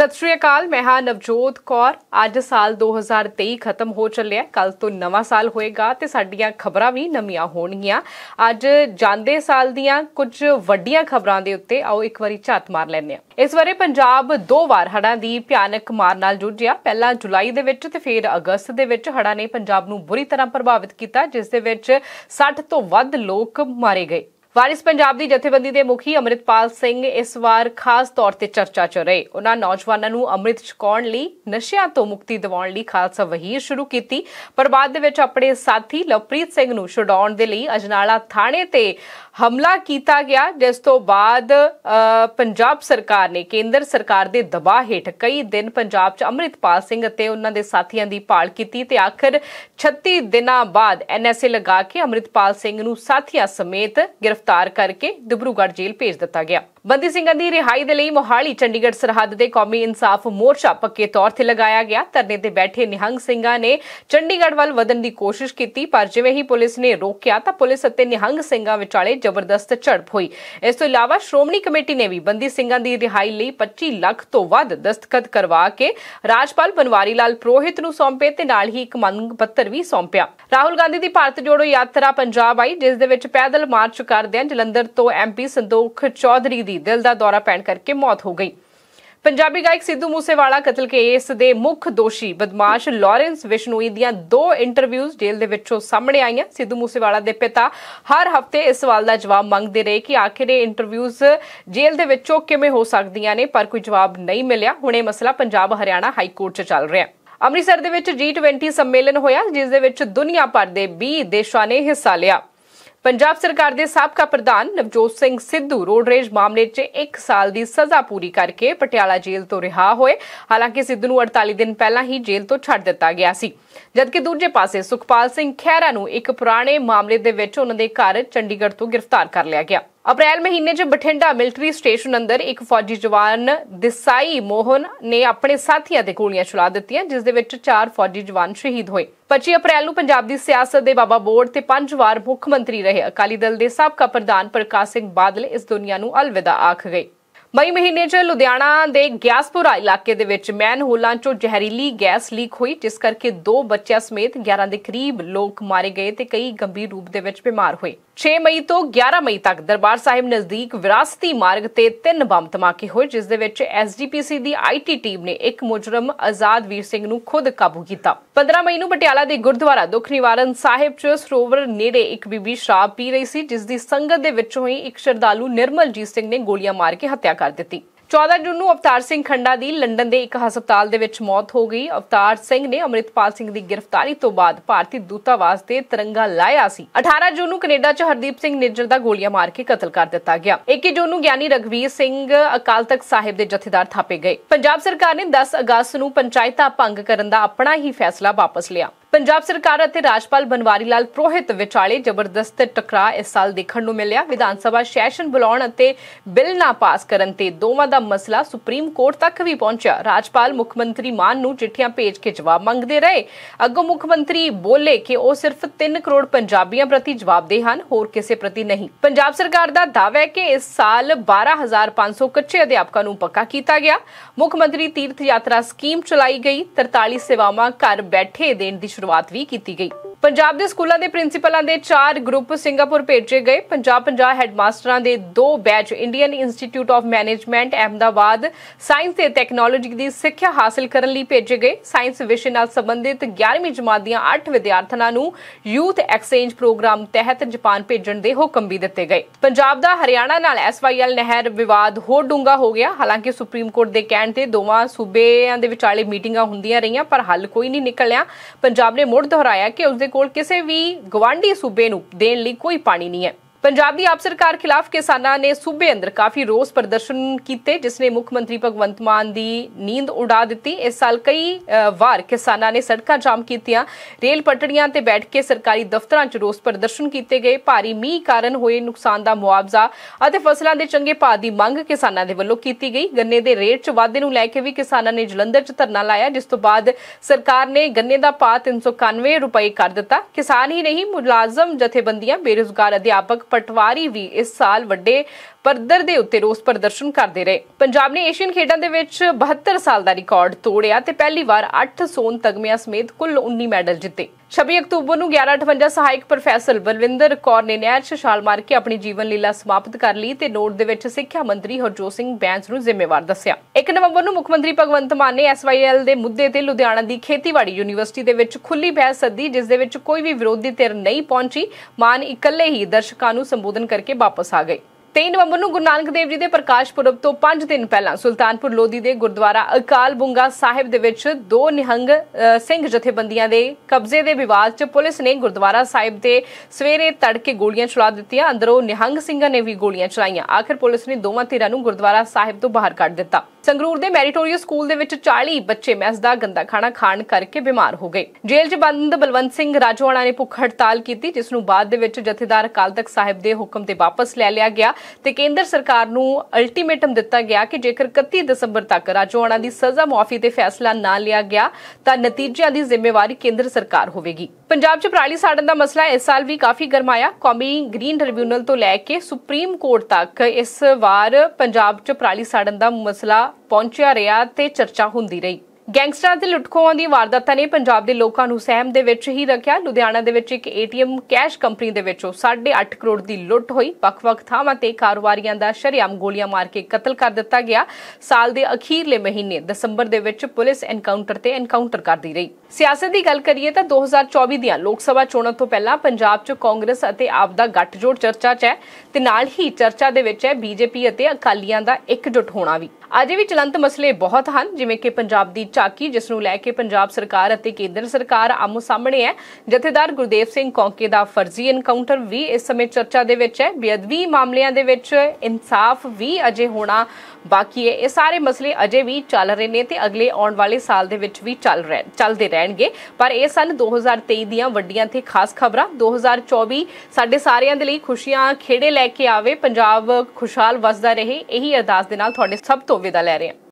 ਸਤਿ ਸ਼੍ਰੀ ਅਕਾਲ ਮੈਂ ਹਾਂ ਨਵਜੋਤ ਕੌਰ ਅੱਜ ਸਾਲ 2023 ਖਤਮ ਹੋ ਚੱਲਿਆ ਕੱਲ ਤੋਂ ਨਵਾਂ ਸਾਲ ਹੋਏਗਾ ਤੇ ਸਾਡੀਆਂ ਖਬਰਾਂ ਵੀ ਨਵੀਆਂ ਹੋਣਗੀਆਂ ਅੱਜ ਜਾਂਦੇ ਸਾਲ ਦੀਆਂ ਕੁਝ ਵੱਡੀਆਂ ਖਬਰਾਂ ਦੇ ਉੱਤੇ ਆਓ ਇੱਕ ਵਾਰੀ ਝਾਤ ਮਾਰ ਲੈਂਦੇ ਹਾਂ ਇਸ ਵਾਰੇ ਪੰਜਾਬ ਦੋ ਵਾਰ ਹੜਾਂ ਦੀ ਭਿਆਨਕ ਮਾਰ ਨਾਲ ਜੂਝਿਆ ਪਹਿਲਾਂ ਜੁਲਾਈ ਦੇ ਵਿੱਚ ਤੇ ਫਿਰ ਅਗਸਤ ਦੇ ਵਿੱਚ ਹੜਾਂ ਨੇ ਪੰਜਾਬ ਨੂੰ ਬੁਰੀ ਤਰ੍ਹਾਂ ਪ੍ਰਭਾਵਿਤ ਕੀਤਾ ਜਿਸ ਦੇ ਵਿੱਚ 60 ਤੋਂ ਵੱਧ ਲੋਕ ਮਾਰੇ ਗਏ ਵਾਰਿਸ ਪੰਜਾਬ ਦੀ ਜਥੇਬੰਦੀ ਦੇ ਮੁਖੀ ਅਮਰਿਤਪਾਲ ਸਿੰਘ ਇਸ ਵਾਰ ਖਾਸ ਤੌਰ ਤੇ ਚਰਚਾ 'ਚ ਰਹੇ ਉਹਨਾਂ ਨੌਜਵਾਨਾਂ ਨੂੰ ਅੰਮ੍ਰਿਤ ਛਕਾਉਣ ਲਈ ਨਸ਼ਿਆਂ ਤੋਂ ਮੁਕਤੀ ਦਿਵਾਉਣ ਲਈ ਖਾਲਸਾ ਵਹੀਰ ਸ਼ੁਰੂ ਕੀਤੀ ਪਰ ਬਾਅਦ ਦੇ ਵਿੱਚ ਆਪਣੇ ਸਾਥੀ ਲਵਪ੍ਰੀਤ ਸਿੰਘ ਨੂੰ ਛਡਾਉਣ ਦੇ ਲਈ ਅਜਨਾਲਾ ਥਾਣੇ ਤੇ ਹਮਲਾ ਕੀਤਾ ਗਿਆ ਜਿਸ ਤੋਂ ਬਾਅਦ ਪੰਜਾਬ ਸਰਕਾਰ ਨੇ ਕੇਂਦਰ ਸਰਕਾਰ ਦੇ ਦਬਾਅ ਹੇਠ ਕਈ ਦਿਨ ਪੰਜਾਬ 'ਚ ਅਮਰਿਤਪਾਲ ਸਿੰਘ ਅਤੇ ਉਹਨਾਂ ਦੇ ਸਾਥੀਆਂ ਦੀ ਭਾਲ ਕੀਤੀ ਤੇ ਆਖਰ 36 ਦਿਨਾਂ ਬਾਅਦ ਐਨਐਸਏ ਲਗਾ ਕੇ ਅਮਰਿਤਪਾਲ ਸਿੰਘ ਨੂੰ ਸਾਥੀਆਂ ਸਮੇਤ ਗ੍ਰਿਫਤਾਰ ਗ੍ਰਿਫਤਾਰ ਕਰਕੇ ਦਬਰੂਗੜ ਜੇਲ੍ਹ ਭੇਜ ਦਿੱਤਾ ਗਿਆ ਬੰਦੀ ਸਿੰਘਾਂ ਦੀ ਰਿਹਾਈ ਦੇ ਲਈ ਮੋਹਾਲੀ ਚੰਡੀਗੜ੍ਹ ਸਰਹੱਦ ਦੇ ਕੌਮੀ ਇਨਸਾਫ ਮੋਰਚਾ ਪੱਕੇ ਤੌਰ ਤੇ ਲਗਾਇਆ ਗਿਆ ਧਰਨੇ ਤੇ ਬੈਠੇ ਨਿਹੰਗ ਸਿੰਘਾਂ ਨੇ ਚੰਡੀਗੜ੍ਹ ਵੱਲ ਵਧਣ ਦੀ ਕੋਸ਼ਿਸ਼ ਕੀਤੀ ਪਰ ਜਿਵੇਂ ਹੀ ਪੁਲਿਸ ਨੇ ਰੋਕਿਆ ਤਾਂ ਪੁਲਿਸ ਅਤੇ ਨਿਹੰਗ ਸਿੰਘਾਂ ਵਿਚਾਲੇ ਜ਼ਬਰਦਸਤ ਝੜਪ ਹੋਈ ਇਸ ਤੋਂ ਇਲਾਵਾ ਸ਼੍ਰੋਮਣੀ ਕਮੇਟੀ ਨੇ ਵੀ ਬੰਦੀ ਸਿੰਘਾਂ ਦੀ ਰਿਹਾਈ ਲਈ 25 ਲੱਖ ਤੋਂ ਵੱਧ ਦਸਤਖਤ ਕਰਵਾ ਕੇ ਰਾਜਪਾਲ ਬਨਵਾਰੀ ਲਾਲ ਪ੍ਰੋਹਿਤ ਨੂੰ ਸੌਂਪੇ ਤੇ ਨਾਲ ਹੀ ਇੱਕ ਮੰਗ ਪੱਤਰ ਵੀ ਸੌਂਪਿਆ ਰਾਹੁਲ ਗਾਂਧੀ ਦੀ ਭਾਰਤ ਜੋੜੋ ਯਾਤਰਾ ਪੰਜਾਬ ਆਈ ਜਿਸ ਦੇ ਵਿੱਚ ਪੈਦਲ ਮਾਰਚ ਕਰ ਕਰਦਿਆਂ ਜਲੰਧਰ ਤੋਂ ਐਮਪੀ ਸੰਦੋਖ ਚੌਧਰੀ ਦੀ ਦਿਲ ਦਾ ਦੌਰਾ ਪੈਣ ਕਰਕੇ ਮੌਤ ਹੋ ਗਈ ਪੰਜਾਬੀ ਗਾਇਕ ਸਿੱਧੂ ਮੂਸੇਵਾਲਾ ਕਤਲ ਕੇਸ ਦੇ ਮੁੱਖ ਦੋਸ਼ੀ ਬਦਮਾਸ਼ ਲਾਰੈਂਸ ਵਿਸ਼ਨੂਈ ਦੀਆਂ ਦੋ ਇੰਟਰਵਿਊਜ਼ ਜੇਲ੍ਹ ਦੇ ਵਿੱਚੋਂ ਸਾਹਮਣੇ ਆਈਆਂ ਸਿੱਧੂ ਮੂਸੇਵਾਲਾ ਦੇ ਪਿਤਾ ਹਰ ਹਫਤੇ ਇਸ ਸਵਾਲ ਦਾ ਜਵਾਬ ਮੰਗਦੇ ਰਹੇ ਕਿ ਆਖਿਰ ਇਹ ਇੰਟਰਵਿਊਜ਼ ਜੇਲ੍ਹ ਦੇ ਵਿੱਚੋਂ ਕਿਵੇਂ ਹੋ ਸਕਦੀਆਂ ਨੇ ਪਰ ਕੋਈ ਜਵਾਬ ਨਹੀਂ ਮਿਲਿਆ ਹੁਣ ਇਹ ਮਸਲਾ ਪੰਜਾਬ ਹਰਿਆਣਾ ਹਾਈ ਕੋਰਟ 'ਚ ਚੱਲ ਰਿਹਾ ਹੈ ਅੰਮ੍ਰਿਤਸਰ ਦੇ ਵਿੱਚ G20 ਸੰਮੇਲਨ ਹੋਇਆ ਜਿਸ ਦੇ ਵਿੱਚ ਦੁਨੀਆ ਭਰ ਦੇ 20 ਦੇਸ਼ਾਂ ਨੇ ਹਿੱਸਾ ਲਿਆ ਪੰਜਾਬ ਸਰਕਾਰ ਦੇ ਸਾਬਕਾ ਪ੍ਰਧਾਨ ਨਵਜੋਤ ਸਿੰਘ ਸਿੱਧੂ ਰੋਡ ਰੇਜ ਮਾਮਲੇ 'ਚ 1 ਸਾਲ ਦੀ ਸਜ਼ਾ ਪੂਰੀ ਕਰਕੇ ਪਟਿਆਲਾ ਜੇਲ੍ਹ ਤੋਂ ਰਿਹਾ ਹੋਏ ਹਾਲਾਂਕਿ ਸਿੱਧੂ ਨੂੰ 48 ਦਿਨ ਪਹਿਲਾਂ ਹੀ ਜੇਲ੍ਹ ਤੋਂ ਛੱਡ ਦਿੱਤਾ ਗਿਆ ਸੀ ਜਦਕਿ ਦੂਜੇ ਪਾਸੇ ਸੁਖਪਾਲ ਸਿੰਘ ਖਹਿਰਾ ਨੂੰ ਇੱਕ ਪੁਰਾਣੇ ਮਾਮਲੇ ਦੇ ਵਿੱਚ ਉਹਨਾਂ ਦੇ ਘਰ ਚੰਡੀਗੜ੍ਹ ਤੋਂ ਗ੍ਰਿਫਤਾਰ ਕਰ ਲਿਆ ਗਿਆ ਅਪ੍ਰੈਲ ਮਹੀਨੇ 'ਚ ਬਠਿੰਡਾ ਮਿਲਟਰੀ ਸਟੇਸ਼ਨ ਅੰਦਰ ਇੱਕ ਫੌਜੀ ਜਵਾਨ ਦਿਸਾਈ ਮੋਹਨ ਨੇ ਆਪਣੇ ਸਾਥੀਆਂ ਤੇ ਗੋਲੀਆਂ ਚਲਾ ਦਿੱਤੀਆਂ ਜਿਸ ਦੇ ਵਿੱਚ 4 ਫੌਜੀ ਜਵਾਨ ਸ਼ਹੀਦ ਹੋਏ 25 ਅਪ੍ਰੈਲ ਨੂੰ ਪੰਜਾਬ ਦੀ ਸਿਆਸਤ ਦੇ ਬਾਬਾ ਬੋਰਡ ਤੇ ਪੰਜ ਵਾਰ ਮੁੱਖ ਮੰਤਰੀ ਰਹੇ ਅਕਾਲੀ ਦਲ ਦੇ ਸਾਬਕਾ ਪ੍ਰਧਾਨ ਪ੍ਰਕਾਸ਼ ਸਿੰਘ ਬਾਦਲ ਇਸ ਦੁਨੀਆ ਨੂੰ ਅਲਵਿਦਾ ਆਖ ਗਏ ਮਈ ਮਹੀਨੇ 'ਚ ਲੁਧਿਆਣਾ ਦੇ ਗਿਆਸਪੁਰਾ ਇਲਾਕੇ ਦੇ ਵਿੱਚ ਮੈਨ ਹੋਲਾਂ 'ਚੋਂ ਜ਼ਹਿਰੀਲੀ ਗੈਸ ਲੀਕ ਹੋਈ ਜਿਸ ਕਰਕੇ ਦੋ ਬੱਚਿਆਂ ਸਮੇਤ 11 ਦੇ ਕਰੀਬ ਲੋਕ ਮਾਰੇ ਗਏ ਤੇ ਕਈ ਗੰਭੀਰ ਰੂਪ ਦੇ ਵਿੱਚ ਬਿਮਾਰ ਹੋਏ 6 ਮਈ ਤੋਂ 11 ਮਈ ਤੱਕ ਦਰਬਾਰ ਸਾਹਿਬ ਨਜ਼ਦੀਕ ਵਿਰਾਸਤੀ ਮਾਰਗ ਤੇ ਤਿੰਨ ਬੰਬ ਧਮਾਕੇ ਹੋਏ ਜਿਸ ਦੇ ਵਿੱਚ ਐਸਡੀਪੀਸੀ ਦੀ ਆਈਟੀ ਟੀਮ ਨੇ ਇੱਕ ਮੁਜਰਮ ਆਜ਼ਾਦ ਵੀਰ ਸਿੰਘ ਨੂੰ ਖੁਦ ਕਾਬੂ ਕੀਤਾ 15 ਮਈ ਨੂੰ ਪਟਿਆਲਾ ਦੇ ਗੁਰਦੁਆਰਾ ਦੁੱਖ ਨਿਵਾਰਨ ਸਾਹਿਬ 'ਚ ਸਰੋਵਰ ਨੇੜੇ ਇੱਕ ਬੀਬੀ ਸ਼ਰਾਬ ਪੀ ਰਹੀ ਸੀ ਜਿਸ ਦੀ ਸੰਗਤ ਦੇ ਵਿੱਚੋਂ ਹੀ ਇੱਕ ਸ਼ਰਧਾਲੂ ਨਿਰਮਲਜੀਤ ਸਿੰਘ ਨੇ ਗੋਲੀਆਂ ਮਾਰ ਕੇ ਹੱਤਿਆ ਕਰ ਦਿੱਤੀ 14 ਜੂਨ ਨੂੰ ਅਵਤਾਰ ਸਿੰਘ ਖੰਡਾ ਦੀ ਲੰਡਨ ਦੇ ਇੱਕ ਹਸਪਤਾਲ ਦੇ ਵਿੱਚ ਮੌਤ ਹੋ ਗਈ ਅਵਤਾਰ ਸਿੰਘ ਨੇ ਅਮਰਿਤਪਾਲ ਸਿੰਘ ਦੀ ਗ੍ਰਿਫਤਾਰੀ ਤੋਂ ਬਾਅਦ ਭਾਰਤੀ ਦੂਤਾਵਾਸ ਤੇ ਤਿਰੰਗਾ ਲਾਇਆ ਸੀ 18 ਜੂਨ ਨੂੰ ਕੈਨੇਡਾ 'ਚ ਹਰਦੀਪ ਸਿੰਘ ਨਿੱਜਰ ਦਾ ਗੋਲੀਆਂ ਮਾਰ ਕੇ ਕਤਲ ਕਰ ਦਿੱਤਾ ਗਿਆ 21 ਜੂਨ ਨੂੰ ਗਿਆਨੀ ਰਗਵੀਰ ਸਿੰਘ ਅਕਾਲ ਤਖਤ ਸਾਹਿਬ ਦੇ ਜਥੇਦਾਰ ਥਾਪੇ ਗਏ ਪੰਜਾਬ ਸਰਕਾਰ ਨੇ 10 ਅਗਸਤ ਨੂੰ ਪੰਚਾਇਤਾਂ ਭੰਗ ਕਰਨ ਦਾ ਆਪਣਾ ਹੀ ਫੈਸਲਾ ਵਾਪਸ ਲਿਆ ਪੰਜਾਬ ਸਰਕਾਰ ਅਤੇ ਰਾਜਪਾਲ ਬਨਵਾਰੀ ਲਾਲ ਪ੍ਰੋਹਿਤ ਵਿਚਾਲੇ ਜ਼ਬਰਦਸਤ ਟਕਰਾਅ ਇਸ ਸਾਲ ਦੇਖਣ ਨੂੰ ਮਿਲਿਆ ਵਿਧਾਨ ਸਭਾ ਸੈਸ਼ਨ ਬੁਲਾਉਣ ਅਤੇ ਬਿੱਲ ਨਾ ਪਾਸ ਕਰਨ ਤੇ ਦੋਵਾਂ ਦਾ ਮਸਲਾ ਸੁਪਰੀਮ ਕੋਰਟ ਤੱਕ ਵੀ ਪਹੁੰਚਿਆ ਰਾਜਪਾਲ ਮੁੱਖ ਮੰਤਰੀ ਮਾਨ ਨੂੰ ਚਿੱਠੀਆਂ ਭੇਜ ਕੇ ਜਵਾਬ ਮੰਗਦੇ ਰਹੇ ਅੱਗੋਂ ਮੁੱਖ ਮੰਤਰੀ ਬੋਲੇ ਕਿ ਉਹ ਸਿਰਫ 3 ਕਰੋੜ ਪੰਜਾਬੀਆਂ ਪ੍ਰਤੀ ਜਵਾਬਦੇਹ ਹਨ ਹੋਰ ਕਿਸੇ ਪ੍ਰਤੀ ਨਹੀਂ ਪੰਜਾਬ ਸਰਕਾਰ ਦਾ ਦਾਅਵਾ ਹੈ ਕਿ ਇਸ ਸਾਲ 12500 ਕੱਚੇ ਅਧਿਆਪਕਾਂ ਨੂੰ ਪੱਕਾ ਕੀਤਾ ਗਿਆ ਮੁੱਖ ਮੰਤਰੀ ਤੀਰਥ ਯਾਤਰਾ ਸਕੀਮ ਚਲਾਈ ਗਈ 43 ਸੇਵਾਵਾਂ ਘਰ ਬੈਠੇ ਦੇਣ ਦੀ ਸ਼ੁਰੂਆਤ ਵੀ ਕੀਤੀ ਗਈ ਪੰਜਾਬ ਦੇ ਸਕੂਲਾਂ ਦੇ ਪ੍ਰਿੰਸੀਪਲਾਂ ਦੇ 4 ਗਰੁੱਪ ਸਿੰਗਾਪੁਰ ਭੇਜੇ ਗਏ ਪੰਜਾਬ ਪੰਜਾਬ ਹੈਡਮਾਸਟਰਾਂ ਦੇ 2 batch Indian Institute of Management Ahmedabad science ਤੇ ਟੈਕਨੋਲੋਜੀ ਦੀ ਸਿੱਖਿਆ ਹਾਸਲ ਕਰਨ ਲਈ ਭੇਜੇ ਗਏ ਸਾਇੰਸ ਵਿਸ਼ੇ ਨਾਲ ਸੰਬੰਧਿਤ 11ਵੀਂ ਜਮਾਤ ਦੀਆਂ 8 ਵਿਦਿਆਰਥਣਾਂ ਨੂੰ ਯੂਥ ਐਕਸਚੇਂਜ ਪ੍ਰੋਗਰਾਮ ਤਹਿਤ ਜਾਪਾਨ ਭੇਜਣ ਦੇ ਹੁਕਮ ਵੀ ਦਿੱਤੇ ਗਏ ਪੰਜਾਬ ਦਾ ਹਰਿਆਣਾ ਨਾਲ ਐਸਵਾਈਐਲ ਨਹਿਰ ਵਿਵਾਦ ਹੋਰ ਡੂੰਗਾ ਹੋ ਗਿਆ ਹਾਲਾਂਕਿ ਸੁਪਰੀਮ ਕੋਰਟ ਦੇ ਕਹਿਣ ਤੇ ਦੋਵਾਂ ਸੂਬਿਆਂ ਦੇ ਵਿਚਾਲੇ ਮੀਟਿੰਗਾਂ ਹੁੰਦੀਆਂ ਰਹੀਆਂ ਪਰ ਹੱਲ ਕੋਈ ਨਹੀਂ ਨਿਕਲਿਆ ਪੰਜਾਬ ਨੇ ਮੁੜ ਦੁਹਰਾਇਆ ਕਿ ਉਸ ਦੇ ਕੋਲ ਕਿਸੇ ਵੀ ਗਵਾਂਢੀ ਸੂਬੇ ਨੂੰ ਦੇਣ ਲਈ ਕੋਈ ਪਾਣੀ ਨਹੀਂ ਹੈ ਪੰਜਾਬ ਦੀ ਆਪ ਸਰਕਾਰ ਖਿਲਾਫ ਕਿਸਾਨਾਂ ਨੇ ਸੂਬੇ ਅੰਦਰ ਕਾਫੀ ਰੋਸ ਪ੍ਰਦਰਸ਼ਨ ਕੀਤੇ ਜਿਸ ਨੇ ਮੁੱਖ ਮੰਤਰੀ ਭਗਵੰਤ ਮਾਨ ਦੀ ਨੀਂਦ ਉਡਾ ਦਿੱਤੀ ਇਸ ਸਾਲ ਕਈ ਵਾਰ ਕਿਸਾਨਾਂ ਨੇ ਸੜਕਾਂ ਜਾਮ ਕੀਤੀਆਂ ਰੇਲ ਪਟੜੀਆਂ ਤੇ ਬੈਠ ਕੇ ਸਰਕਾਰੀ ਦਫ਼ਤਰਾਂ 'ਚ ਰੋਸ ਪ੍ਰਦਰਸ਼ਨ ਕੀਤੇ ਗਏ ਭਾਰੀ ਮੀਂਹ ਕਾਰਨ ਹੋਏ ਨੁਕਸਾਨ ਦਾ ਮੁਆਵਜ਼ਾ ਅਤੇ ਫਸਲਾਂ ਦੇ ਚੰਗੇ ਭਾਅ ਦੀ ਮੰਗ ਕਿਸਾਨਾਂ ਦੇ ਵੱਲੋਂ ਕੀਤੀ ਗਈ ਗੰਨੇ ਦੇ ਰੇਟ 'ਚ ਵਾਧੇ ਨੂੰ ਲੈ ਕੇ ਵੀ ਕਿਸਾਨਾਂ ਨੇ ਜਲੰਧਰ 'ਚ ਧਰਨਾ ਲਾਇਆ ਜਿਸ ਤੋਂ ਬਾਅਦ ਸਰਕਾਰ ਨੇ ਗੰਨੇ ਦਾ ਭਾਅ 391 ਰੁਪਏ ਕਰ ਦਿੱਤਾ ਕਿਸਾਨ ਹੀ ਨਹੀਂ ਮੁਲਾਜ਼ਮ ਜਥੇਬੰਦੀਆਂ ਬੇਰੋਜ਼ਗਾਰ ਅਧਿਆਪਕ ਪਟਵਾਰੀ ਵੀ ਇਸ ਸਾਲ ਵੱਡੇ ਪੱਧਰ ਦੇ ਉੱਤੇ ਰੋਸ ਪ੍ਰਦਰਸ਼ਨ ਕਰਦੇ ਰਹੇ ਪੰਜਾਬ ਨੇ ਏਸ਼ੀਅਨ ਖੇਡਾਂ ਦੇ ਵਿੱਚ 72 ਸਾਲ ਦਾ ਰਿਕਾਰਡ ਤੋੜਿਆ ਤੇ ਪਹਿਲੀ ਵਾਰ 8 ਸੋਨ ਤਗਮਿਆਂ ਸਮੇਤ ਕੁੱਲ 19 ਮੈਡਲ ਜਿੱਤੇ 26 ਅਕਤੂਬਰ ਨੂੰ 1158 ਸਹਾਇਕ ਪ੍ਰੋਫੈਸਰ ਬਲਵਿੰਦਰ ਕੌਰ ਨੇ ਨਹਿਰ 'ਚ ਛਾਲ ਮਾਰ ਕੇ ਆਪਣੀ ਜੀਵਨ ਲੀਲਾ ਸਮਾਪਤ ਕਰ ਲਈ ਤੇ ਨੋਟ ਦੇ ਵਿੱਚ ਸਿੱਖਿਆ ਮੰਤਰੀ ਹਰਜੋਤ ਸਿੰਘ ਬੈਂਸ ਨੂੰ ਜ਼ਿੰਮੇਵਾਰ ਦੱਸਿਆ 1 ਨਵੰਬਰ ਨੂੰ ਮੁੱਖ ਮੰਤਰੀ ਭਗਵੰਤ ਮਾਨ ਨੇ ਐਸਵਾਈਐਲ ਦੇ ਮੁੱਦੇ ਤੇ ਲੁਧਿਆਣਾ ਦੀ ਖੇਤੀਬਾੜੀ ਯੂਨੀਵਰਸਿਟੀ ਦੇ ਵਿੱਚ ਖੁੱਲੀ ਬਹਿਸ ਸੱਦੀ ਜਿਸ ਦੇ ਵਿੱਚ ਕੋਈ ਵੀ ਵਿਰੋਧੀ ਧਿਰ ਨਹੀਂ ਪਹੁੰਚੀ ਮਾਨ ਇਕੱਲੇ ਹੀ ਦਰਸ਼ਕਾਂ ਨੂੰ ਸੰਬੋਧਨ ਕਰਕੇ ਵਾਪਸ ਆ ਗਏ 23 ਨਵੰਬਰ ਨੂੰ ਗੁਰੂ ਨਾਨਕ ਦੇਵ ਜੀ ਦੇ ਪ੍ਰਕਾਸ਼ ਪੁਰਬ ਤੋਂ 5 ਦਿਨ ਪਹਿਲਾਂ ਸੁਲਤਾਨਪੁਰ ਲੋਧੀ ਦੇ ਗੁਰਦੁਆਰਾ ਅਕਾਲ ਬੁੰਗਾ ਸਾਹਿਬ ਦੇ ਵਿੱਚ ਦੋ ਨਿਹੰਗ ਸਿੰਘ ਜਥੇਬੰਦੀਆਂ ਦੇ ਕਬਜ਼ੇ ਦੇ ਵਿਵਾਦ 'ਚ ਪੁਲਿਸ ਨੇ ਗੁਰਦੁਆਰਾ ਸਾਹਿਬ ਤੇ ਸਵੇਰੇ ਤੜਕੇ ਗੋਲੀਆਂ ਚਲਾ ਦਿੱਤੀਆਂ ਅੰਦਰੋਂ ਨਿਹੰਗ ਸਿੰਘਾਂ ਨੇ ਵੀ ਗੋਲੀਆਂ ਚਲਾਈਆਂ ਆਖਰ ਪੁਲਿਸ ਨੇ ਦੋਵਾਂ ਧਿਰਾਂ ਨੂੰ ਗੁਰਦੁਆਰਾ ਸਾਹਿਬ ਤੋਂ ਬਾਹਰ ਕੱਢ ਦਿੱਤਾ ਸੰਗਰੂਰ ਦੇ ਮੈਰੀਟੋਰੀਅਸ ਸਕੂਲ ਦੇ ਵਿੱਚ 40 ਬੱਚੇ ਮੈਸ ਦਾ ਗੰਦਾ ਖਾਣਾ ਖਾਣ ਕਰਕੇ ਬਿਮਾਰ ਹੋ ਗਏ ਜੇਲ੍ਹ 'ਚ ਬੰਦ ਬਲਵੰਤ ਸਿੰਘ ਰਾਜੋਆਣਾ ਨੇ ਭੁੱਖ ਹੜਤਾਲ ਕੀਤੀ ਜਿਸ ਨੂੰ ਬਾਅਦ ਦੇ ਵਿੱਚ ਜਥੇਦਾਰ ਅਕਾਲ ਤਖਤ ਸਾਹਿਬ ਦੇ ਹੁਕਮ ਤੇ ਵਾਪਸ ਲੈ ਲਿਆ ਗਿਆ ਤੇ ਕੇਂਦਰ ਸਰਕਾਰ ਨੂੰ ਅਲਟੀਮੇਟਮ ਦਿੱਤਾ ਗਿਆ ਕਿ ਜੇਕਰ 31 ਦਸੰਬਰ ਤੱਕ ਰਾਜੋਆਣਾ ਦੀ ਸਜ਼ਾ ਮਾਫੀ ਤੇ ਫੈਸਲਾ ਨਾ ਲਿਆ ਗਿਆ ਤਾਂ ਨਤੀਜਿਆਂ ਦੀ ਜ਼ਿੰਮੇਵਾਰੀ ਕੇਂਦਰ ਸਰਕਾਰ ਹੋਵੇਗੀ ਪੰਜਾਬ 'ਚ ਪਰਾਲੀ ਸਾੜਨ ਦਾ ਮਸਲਾ ਇਸ ਸਾਲ ਵੀ ਕਾਫੀ ਗਰਮਾਇਆ ਕੌਮੀ ਗ੍ਰੀਨ ਟ੍ਰਿਬਿਊਨਲ ਤੋਂ ਲੈ ਕੇ ਸੁਪਰੀਮ ਕੋਰਟ ਤੱਕ ਇਸ ਵਾਰ ਪੰਜਾਬ 'ਚ ਪਰਾਲੀ ਸਾੜਨ ਦਾ ਮਸਲਾ ਪਹੁੰਚਿਆ ਰਿਹਾ ਤੇ ਚਰਚਾ ਹੁੰਦੀ ਰਹੀ ਗੈਂਗਸਟਰਾਂ ਦੇ ਲੁੱਟਖੋਆਂ ਦੀ ਵਾਰਦਾਤਾਂ ਨੇ ਪੰਜਾਬ ਦੇ ਲੋਕਾਂ ਨੂੰ ਸਹਿਮ ਦੇ ਵਿੱਚ ਹੀ ਰੱਖਿਆ ਲੁਧਿਆਣਾ ਦੇ ਵਿੱਚ ਇੱਕ ਏਟੀਐਮ ਕੈਸ਼ ਕੰਪਨੀ ਦੇ ਵਿੱਚੋਂ 8.5 ਕਰੋੜ ਦੀ ਲੁੱਟ ਹੋਈ ਵੱਖ-ਵੱਖ ਥਾਵਾਂ ਤੇ ਕਾਰੋਬਾਰੀਆਂ ਦਾ ਸ਼ਰਿਆਮ ਗੋਲੀਆਂ ਮਾਰ ਕੇ ਕਤਲ ਕਰ ਦਿੱਤਾ ਗਿਆ ਸਾਲ ਦੇ ਅਖੀਰਲੇ ਮਹੀਨੇ ਦਸੰਬਰ ਦੇ ਵਿੱਚ ਪੁਲਿਸ ਐਨਕਾਊਂਟਰ ਤੇ ਐਨਕਾਊਂਟਰ ਕਰਦੀ ਰਹੀ ਸਿਆਸਤ ਦੀ ਗੱਲ ਕਰੀਏ ਤਾਂ 2024 ਦੀਆਂ ਲੋਕ ਸਭਾ ਚੋਣਾਂ ਤੋਂ ਪਹਿਲਾਂ ਪੰਜਾਬ 'ਚ ਕਾਂਗਰਸ ਅਤੇ ਆਪ ਦਾ ਗੱਠਜੋੜ ਚਰਚਾ 'ਚ ਹੈ ਤੇ ਨਾਲ ਹੀ ਚਰਚਾ ਦੇ ਵਿੱਚ ਹੈ ਬੀਜੇਪੀ ਅਤੇ ਅਕਾਲੀਆਂ ਦਾ ਇਕਜੁੱਟ ਹੋਣਾ ਵੀ ਅਜੇ ਵੀ ਚਲੰਤ ਮਸਲੇ ਬਹੁਤ ਹਨ ਜਿਵੇਂ ਕਿ ਪੰਜਾਬ ਦੀ ਚਾਕੀ ਜਿਸ ਨੂੰ ਲੈ ਕੇ ਪੰਜਾਬ ਸਰਕਾਰ ਅਤੇ ਕੇਂਦਰ ਸਰਕਾਰ ਆਮੋ ਸਾਹਮਣੇ ਹੈ ਜਥੇਦਾਰ ਗੁਰਦੇਵ ਸਿੰਘ ਕੌਂਕੇ ਦਾ ਫਰਜ਼ੀ ਇਨਕਾਊਂਟਰ ਵੀ ਇਸ ਸਮੇਂ ਚਰਚਾ ਦੇ ਵਿੱਚ ਹੈ ਬੇਅਦਬੀ ਮਾਮਲਿਆਂ ਦੇ ਵਿੱਚ ਇਨਸਾਫ ਵੀ ਅਜੇ ਹੋਣਾ ਬਾਕੀ ਹੈ ਇਹ ਸਾਰੇ ਮਸਲੇ ਅਜੇ ਵੀ ਚੱਲ ਰਹੇ ਨੇ ਤੇ ਅਗਲੇ ਆਉਣ ਵਾਲੇ ਸਾਲ ਦੇ ਵਿੱਚ ਵੀ ਚੱਲ ਰਹੇ ਚੱਲਦੇ ਰਹਿਣਗੇ ਪਰ ਇਹ ਸਨ 2023 ਦੀਆਂ ਵੱਡੀਆਂ ਤੇ ਖਾਸ ਖਬਰਾਂ 2024 ਸਾਡੇ ਸਾਰਿਆਂ ਦੇ ਲਈ ਖੁਸ਼ੀਆਂ ਖੇੜੇ ਲੈ ਕੇ ਆਵੇ ਪੰਜਾਬ ਖੁਸ਼ਹਾਲ ਵਸਦਾ ਰਹੇ ਇਹੀ ਅਰਦਾਸ ਦੇ ਨਾਲ ਤੁਹਾਡੇ ਸਭ ਤੋਂ ਵਿਦਾ ਲੈ ਰਹੇ ਹਾਂ